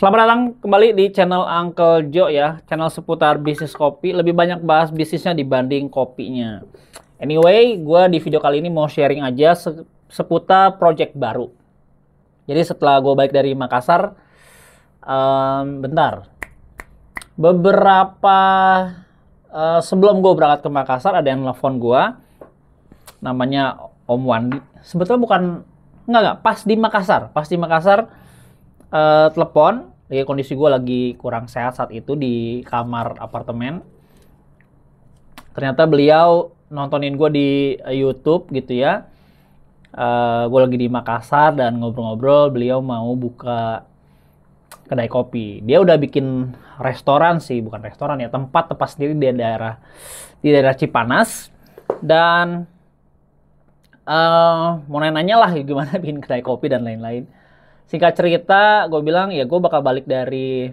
Selamat datang kembali di channel Uncle Joe ya, channel seputar bisnis kopi. Lebih banyak bahas bisnisnya dibanding kopinya. Anyway, gue di video kali ini mau sharing aja se seputar project baru. Jadi setelah gue balik dari Makassar, um, bentar. Beberapa uh, sebelum gue berangkat ke Makassar ada yang telepon gue, namanya Om Wandi. Sebetulnya bukan, enggak enggak, pas di Makassar, pas di Makassar uh, telepon ya kondisi gue lagi kurang sehat saat itu di kamar apartemen ternyata beliau nontonin gue di eh, YouTube gitu ya uh, eh, gue lagi di Makassar dan ngobrol-ngobrol beliau mau buka kedai kopi dia udah bikin restoran sih bukan restoran ya tempat tempat sendiri di daerah di daerah Cipanas dan uh, mau nanya lah gimana bikin kedai kopi dan lain-lain singkat cerita gue bilang ya gue bakal balik dari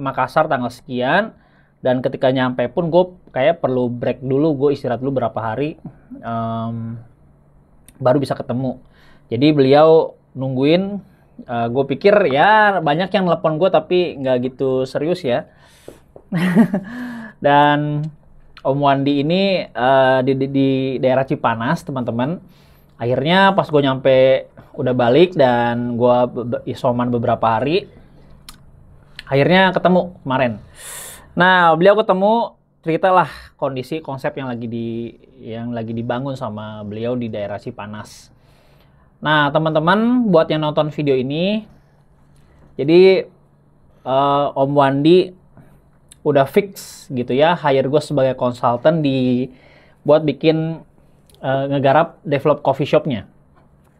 Makassar tanggal sekian dan ketika nyampe pun gue kayak perlu break dulu gue istirahat dulu berapa hari um, baru bisa ketemu jadi beliau nungguin uh, eh, gue pikir ya banyak yang telepon gue tapi nggak gitu serius ya dan Om Wandi ini uh, di, di, di daerah Cipanas teman-teman akhirnya pas gue nyampe udah balik dan gue isoman ya beberapa hari akhirnya ketemu kemarin nah beliau ketemu ceritalah kondisi konsep yang lagi di yang lagi dibangun sama beliau di daerah Cipanas nah teman-teman buat yang nonton video ini jadi uh, Om Wandi udah fix gitu ya hire gue sebagai konsultan di buat bikin uh, ngegarap develop coffee shopnya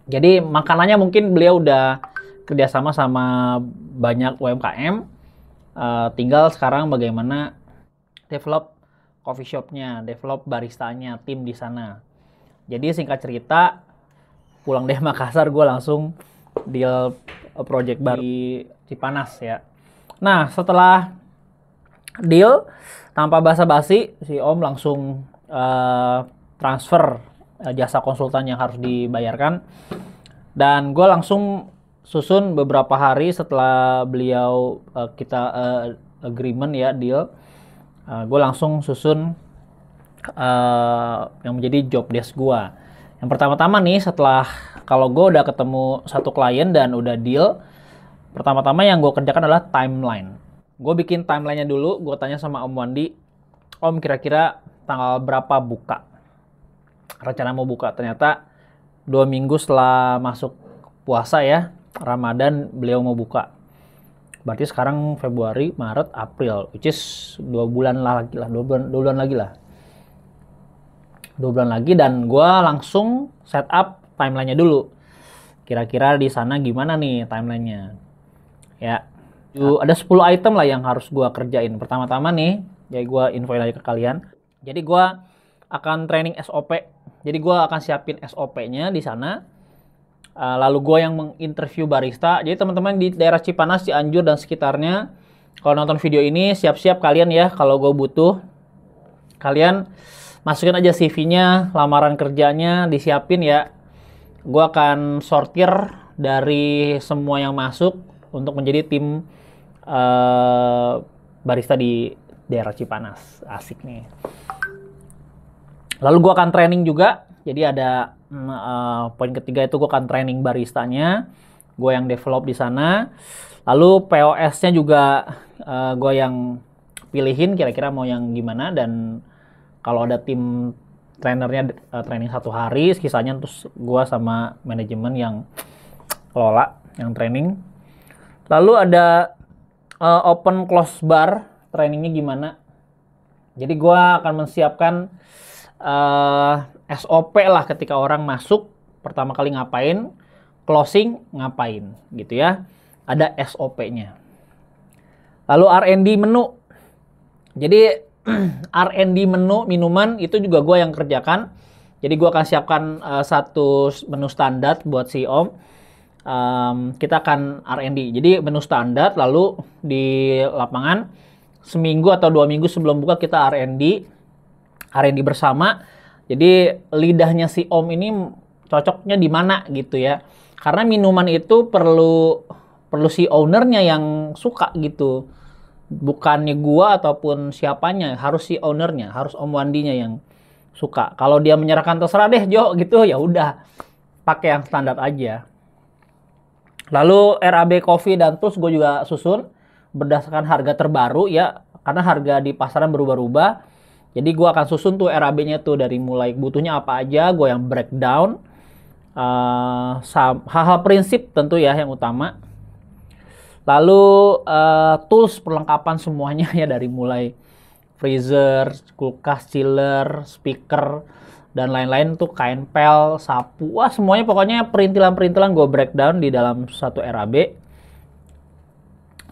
jadi makanannya mungkin beliau udah kerjasama sama banyak UMKM. Uh, eh, tinggal sekarang bagaimana develop coffee shopnya, develop baristanya, tim di sana. Jadi singkat cerita, pulang deh Makassar gue langsung deal project baru di Cipanas ya. Nah setelah deal tanpa basa-basi si Om langsung uh, transfer Eh, jasa konsultan yang harus dibayarkan. Dan gue langsung susun beberapa hari setelah beliau uh, kita uh, agreement ya deal, uh, gue langsung susun uh, yang menjadi job desk gue. Yang pertama-tama nih setelah kalau gue udah ketemu satu klien dan udah deal, pertama-tama yang gue kerjakan adalah timeline. Gue bikin timelinenya dulu, gue tanya sama Om Wandi, Om kira-kira tanggal berapa buka rencana mau buka ternyata dua minggu setelah masuk puasa ya Ramadan beliau mau buka berarti sekarang Februari Maret April which is dua bulan lagi lah dua bulan dua bulan lagi lah dua bulan lagi dan gue langsung set up timelinenya dulu kira-kira di sana gimana nih timelinenya ya nah. ada 10 item lah yang harus gue kerjain pertama-tama nih jadi ya gue info lagi ke kalian jadi gue akan training SOP. Jadi gue akan siapin SOP-nya di sana. Uh, lalu gue yang menginterview barista. Jadi teman-teman di daerah Cipanas, Cianjur dan sekitarnya, kalau nonton video ini siap-siap kalian ya. Kalau gue butuh, kalian masukin aja CV-nya, lamaran kerjanya, disiapin ya. Gue akan sortir dari semua yang masuk untuk menjadi tim uh, barista di daerah Cipanas. Asik nih. Lalu gue akan training juga. Jadi ada uh, poin ketiga itu gue akan training baristanya. Gue yang develop di sana. Lalu POS-nya juga uh, eh, gue yang pilihin kira-kira mau yang gimana dan kalau ada tim trainernya uh, training satu hari, sisanya terus gue sama manajemen yang kelola, yang training. Lalu ada uh, open close bar, trainingnya gimana? Jadi gue akan menyiapkan uh, eh, SOP lah ketika orang masuk pertama kali ngapain, closing ngapain gitu ya. Ada SOP-nya. Lalu R&D menu. Jadi R&D menu minuman itu juga gue yang kerjakan. Jadi gue akan siapkan uh, satu menu standar buat si Om. Um, kita akan R&D. Jadi menu standar lalu di lapangan seminggu atau dua minggu sebelum buka kita R&D R&D bersama. Jadi lidahnya si Om ini cocoknya di mana gitu ya. Karena minuman itu perlu perlu si ownernya yang suka gitu. Bukannya gua ataupun siapanya, harus si ownernya, harus Om Wandinya yang suka. Kalau dia menyerahkan terserah deh Jo gitu ya udah pakai yang standar aja. Lalu RAB Coffee dan Tools gue juga susun berdasarkan harga terbaru ya karena harga di pasaran berubah-ubah jadi gue akan susun tuh RAB-nya tuh dari mulai butuhnya apa aja, gue yang breakdown. hal eh, hal-hal prinsip tentu ya yang utama. Lalu uh, tools perlengkapan semuanya ya dari mulai freezer, kulkas, chiller, speaker, dan lain-lain tuh kain pel, sapu, wah semuanya pokoknya perintilan-perintilan gue breakdown di dalam satu RAB.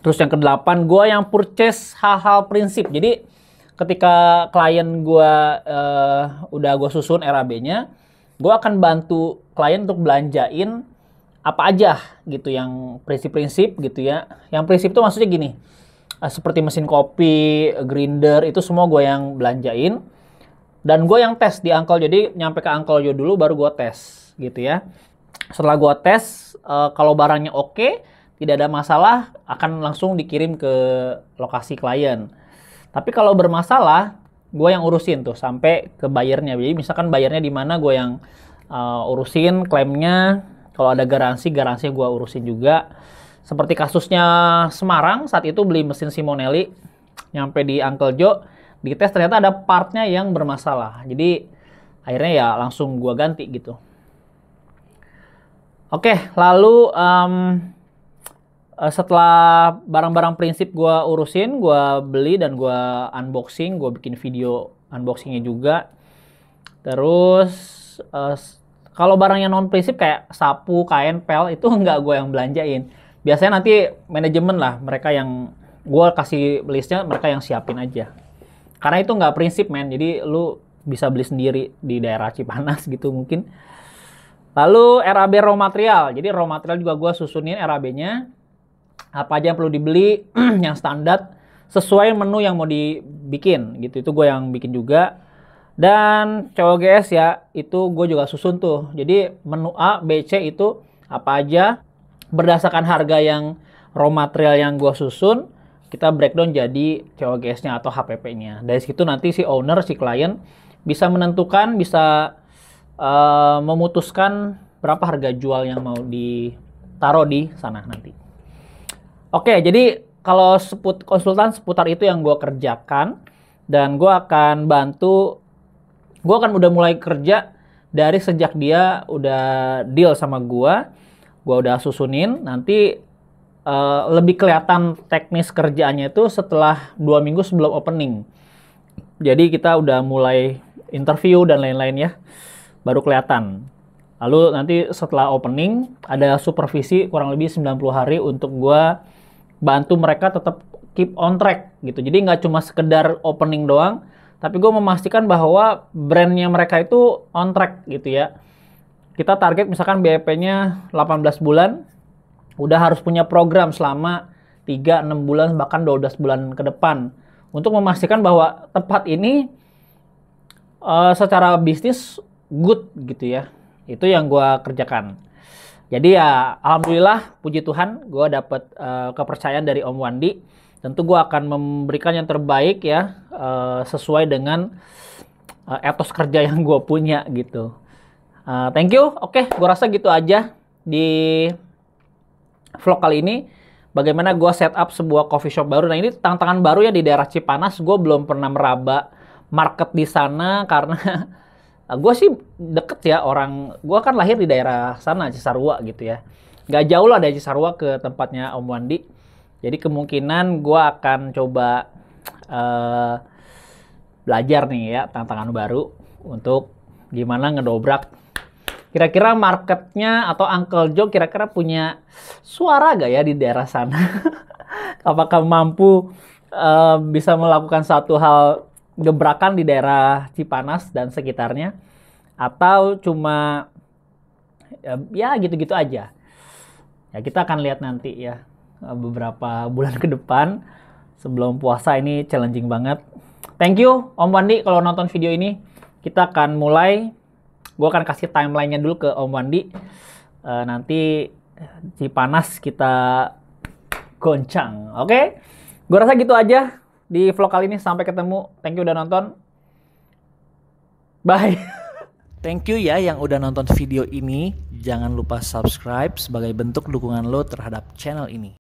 Terus yang kedelapan gue yang purchase hal-hal prinsip. Jadi ketika klien gue uh, udah gue susun RAB-nya, gue akan bantu klien untuk belanjain apa aja gitu yang prinsip-prinsip gitu ya. Yang prinsip itu maksudnya gini, uh, seperti mesin kopi, grinder itu semua gue yang belanjain. Dan gue yang tes di Angkol, jadi nyampe ke Angkol Jo dulu baru gue tes gitu ya. Setelah gue tes, uh, kalau barangnya oke, tidak ada masalah, akan langsung dikirim ke lokasi klien tapi kalau bermasalah, gue yang urusin tuh sampai ke bayarnya. Jadi misalkan bayarnya di mana gue yang uh, urusin klaimnya. Kalau ada garansi, garansi gue urusin juga. Seperti kasusnya Semarang, saat itu beli mesin Simonelli, nyampe di Uncle Joe, dites ternyata ada partnya yang bermasalah. Jadi akhirnya ya langsung gue ganti gitu. Oke, lalu um, Eh, setelah barang-barang prinsip gue urusin, gue beli dan gue unboxing, gue bikin video unboxingnya juga. Terus uh, kalau barangnya non prinsip kayak sapu, kain, pel itu nggak gue yang belanjain. Biasanya nanti manajemen lah mereka yang gue kasih listnya mereka yang siapin aja. Karena itu nggak prinsip men, jadi lu bisa beli sendiri di daerah Cipanas gitu mungkin. Lalu RAB raw material, jadi raw material juga gue susunin RAB-nya apa aja yang perlu dibeli yang standar sesuai menu yang mau dibikin gitu itu gue yang bikin juga dan cowok GS ya itu gue juga susun tuh jadi menu A B C itu apa aja berdasarkan harga yang raw material yang gue susun kita breakdown jadi cowok GS nya atau HPP nya dari situ nanti si owner si klien bisa menentukan bisa uh, memutuskan berapa harga jual yang mau ditaruh di sana nanti Oke, jadi kalau seput konsultan seputar itu yang gue kerjakan dan gue akan bantu, gue akan udah mulai kerja dari sejak dia udah deal sama gue, gue udah susunin. Nanti uh, lebih kelihatan teknis kerjaannya itu setelah dua minggu sebelum opening. Jadi kita udah mulai interview dan lain-lain ya, baru kelihatan. Lalu nanti setelah opening ada supervisi kurang lebih 90 hari untuk gue bantu mereka tetap keep on track gitu. Jadi nggak cuma sekedar opening doang, tapi gue memastikan bahwa brandnya mereka itu on track gitu ya. Kita target misalkan BEP-nya 18 bulan, udah harus punya program selama 3, 6 bulan, bahkan 12 bulan ke depan. Untuk memastikan bahwa tempat ini uh, secara bisnis good gitu ya. Itu yang gue kerjakan. Jadi ya alhamdulillah puji Tuhan gue dapet uh, kepercayaan dari Om Wandi. Tentu gue akan memberikan yang terbaik ya uh, sesuai dengan uh, etos kerja yang gue punya gitu. Uh, thank you. Oke, okay, gue rasa gitu aja di vlog kali ini. Bagaimana gue setup sebuah coffee shop baru. Nah ini tantangan baru ya di daerah Cipanas. Gue belum pernah meraba market di sana karena Nah, gue sih deket ya orang gue kan lahir di daerah sana Cisarua gitu ya nggak jauh lah dari Cisarua ke tempatnya Om Wandi jadi kemungkinan gue akan coba uh, belajar nih ya tantangan baru untuk gimana ngedobrak kira-kira marketnya atau Uncle Joe kira-kira punya suara gak ya di daerah sana apakah mampu uh, bisa melakukan satu hal gebrakan di daerah Cipanas dan sekitarnya atau cuma ya, ya gitu-gitu aja. Ya kita akan lihat nanti ya eh, beberapa bulan ke depan sebelum puasa ini challenging banget. Thank you Om Wandi kalau nonton video ini. Kita akan mulai. Gue akan kasih timelinenya dulu ke Om Wandi. e, nanti Cipanas kita goncang, oke? Okay? Gue rasa gitu aja di vlog kali ini. Sampai ketemu. Thank you udah nonton. Bye. Thank you ya yang udah nonton video ini. Jangan lupa subscribe sebagai bentuk dukungan lo terhadap channel ini.